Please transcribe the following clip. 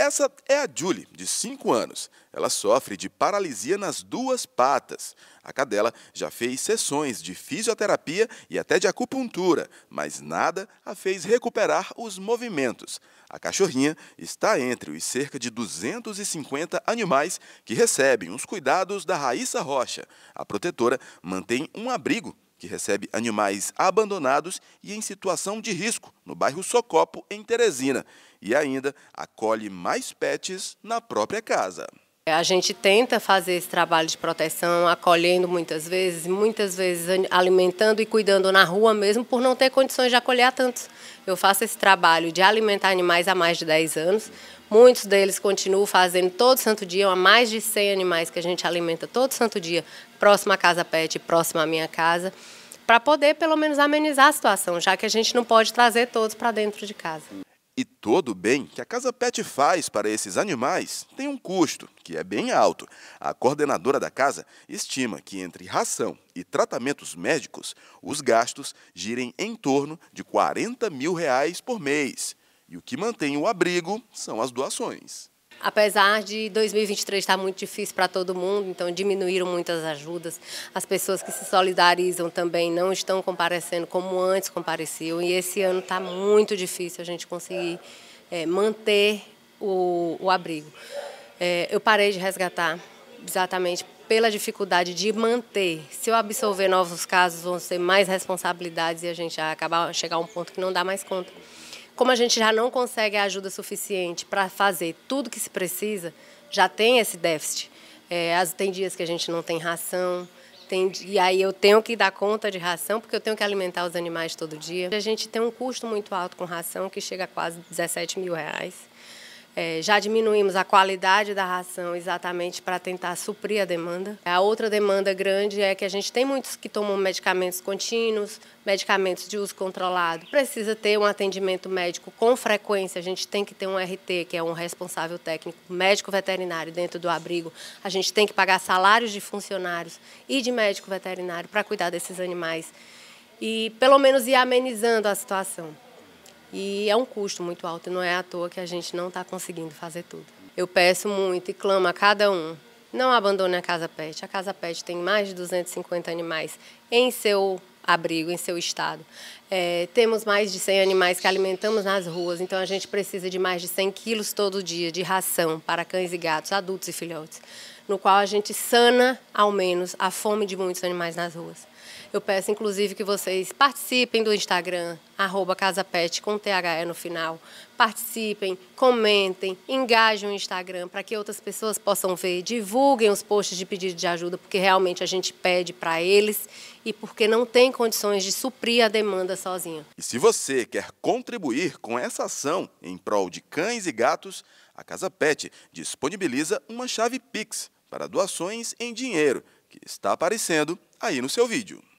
Essa é a Julie, de 5 anos. Ela sofre de paralisia nas duas patas. A cadela já fez sessões de fisioterapia e até de acupuntura, mas nada a fez recuperar os movimentos. A cachorrinha está entre os cerca de 250 animais que recebem os cuidados da Raíssa Rocha. A protetora mantém um abrigo que recebe animais abandonados e em situação de risco no bairro Socopo, em Teresina. E ainda acolhe mais pets na própria casa. A gente tenta fazer esse trabalho de proteção, acolhendo muitas vezes, muitas vezes alimentando e cuidando na rua mesmo, por não ter condições de acolher a tantos. Eu faço esse trabalho de alimentar animais há mais de 10 anos. Muitos deles continuam fazendo todo santo dia, há mais de 100 animais que a gente alimenta todo santo dia, próximo à casa pet, próximo à minha casa para poder pelo menos amenizar a situação, já que a gente não pode trazer todos para dentro de casa. E todo o bem que a Casa Pet faz para esses animais tem um custo, que é bem alto. A coordenadora da casa estima que entre ração e tratamentos médicos, os gastos girem em torno de 40 mil reais por mês. E o que mantém o abrigo são as doações. Apesar de 2023 estar tá muito difícil para todo mundo, então diminuíram muitas ajudas. As pessoas que se solidarizam também não estão comparecendo como antes compareciam. E esse ano está muito difícil a gente conseguir é, manter o, o abrigo. É, eu parei de resgatar exatamente pela dificuldade de manter. Se eu absorver novos casos, vão ser mais responsabilidades e a gente vai acabar chegar a um ponto que não dá mais conta. Como a gente já não consegue a ajuda suficiente para fazer tudo que se precisa, já tem esse déficit. É, tem dias que a gente não tem ração, tem, e aí eu tenho que dar conta de ração, porque eu tenho que alimentar os animais todo dia. A gente tem um custo muito alto com ração, que chega a quase 17 mil reais. É, já diminuímos a qualidade da ração exatamente para tentar suprir a demanda. A outra demanda grande é que a gente tem muitos que tomam medicamentos contínuos, medicamentos de uso controlado. Precisa ter um atendimento médico com frequência. A gente tem que ter um RT, que é um responsável técnico, médico veterinário dentro do abrigo. A gente tem que pagar salários de funcionários e de médico veterinário para cuidar desses animais e pelo menos ir amenizando a situação. E é um custo muito alto, não é à toa que a gente não está conseguindo fazer tudo. Eu peço muito e clamo a cada um, não abandone a Casa Pet. A Casa Pet tem mais de 250 animais em seu abrigo, em seu estado. É, temos mais de 100 animais que alimentamos nas ruas, então a gente precisa de mais de 100 quilos todo dia de ração para cães e gatos, adultos e filhotes, no qual a gente sana, ao menos, a fome de muitos animais nas ruas. Eu peço, inclusive, que vocês participem do Instagram, arroba CasaPet, com THE no final. Participem, comentem, engajem o Instagram para que outras pessoas possam ver. Divulguem os posts de pedido de ajuda, porque realmente a gente pede para eles e porque não tem condições de suprir a demanda sozinho. E se você quer contribuir com essa ação em prol de cães e gatos, a Casa Pet disponibiliza uma chave Pix para doações em dinheiro, que está aparecendo aí no seu vídeo.